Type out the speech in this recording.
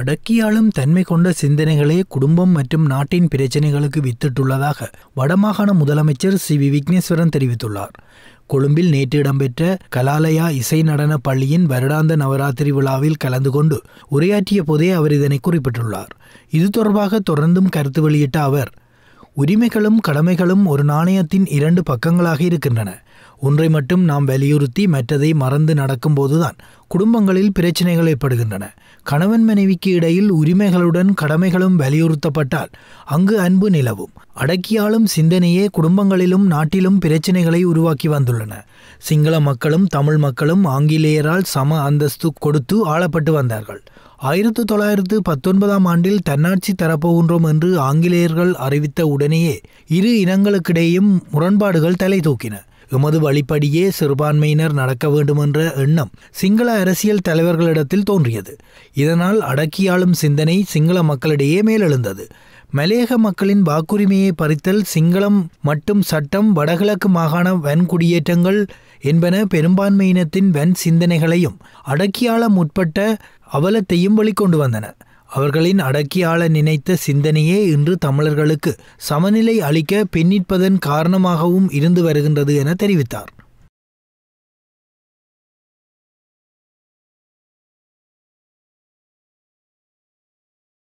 அடக்கியாளும் தன்மை கொண்ட சிந்தனைகளே குடும்பம் மற்றும் நாட்டின் பிரச்சினைகளுக்கு வித்திட்டுள்ளதாக வடமாகாண முதலமைச்சர் சி வி விக்னேஸ்வரன் தெரிவித்துள்ளார் கொழும்பில் நேற்று இடம்பெற்ற கலாலயா இசை நடன பள்ளியின் வருடாந்த நவராத்திரி விழாவில் கலந்து கொண்டு உரையாற்றிய போதே அவர் இதனை குறிப்பிட்டுள்ளார் இது தொடர்பாக தொடர்ந்தும் கருத்து வெளியிட்ட அவர் உரிமைகளும் கடமைகளும் ஒரு நாணயத்தின் இரண்டு பக்கங்களாக இருக்கின்றன ஒன்றை மட்டும் நாம் வலியுறுத்தி மற்றதை மறந்து நடக்கும்போதுதான் குடும்பங்களில் பிரச்சனைகள் ஏற்படுகின்றன கணவன் மனைவிக்கு இடையில் உரிமைகளுடன் கடமைகளும் வலியுறுத்தப்பட்டால் அங்கு அன்பு நிலவும் அடக்கியாலும் சிந்தனையே குடும்பங்களிலும் நாட்டிலும் பிரச்சனைகளை உருவாக்கி வந்துள்ளன சிங்கள மக்களும் தமிழ் மக்களும் ஆங்கிலேயரால் சம அந்தஸ்து கொடுத்து ஆளப்பட்டு வந்தார்கள் ஆயிரத்து தொள்ளாயிரத்து பத்தொன்பதாம் ஆண்டில் தன்னாட்சி தரப்போகின்றோம் என்று ஆங்கிலேயர்கள் அறிவித்த உடனேயே இரு இனங்களுக்கிடையும் முரண்பாடுகள் தலை தூக்கின எமது வழிப்படியே சிறுபான்மையினர் நடக்க வேண்டுமென்ற எண்ணம் சிங்கள அரசியல் தலைவர்களிடத்தில் தோன்றியது இதனால் அடக்கியாளும் சிந்தனை சிங்கள மக்களிடையே மேலெழுந்தது மலையக மக்களின் வாக்குரிமையை பறித்தல் சிங்களம் மட்டும் சட்டம் வடகிழக்கு மாகாண வன்குடியேற்றங்கள் என்பன பெரும்பான்மையினத்தின் வன் சிந்தனைகளையும் அடக்கியாளம் முற்பட்ட அவலத்தையும் வெளிக்கொண்டு வந்தன அவர்களின் அடக்கியாள நினைத்த சிந்தனையே இன்று தமிழர்களுக்கு சமநிலை அளிக்க பின்னிற்பதன் காரணமாகவும் இருந்து வருகின்றது என தெரிவித்தார்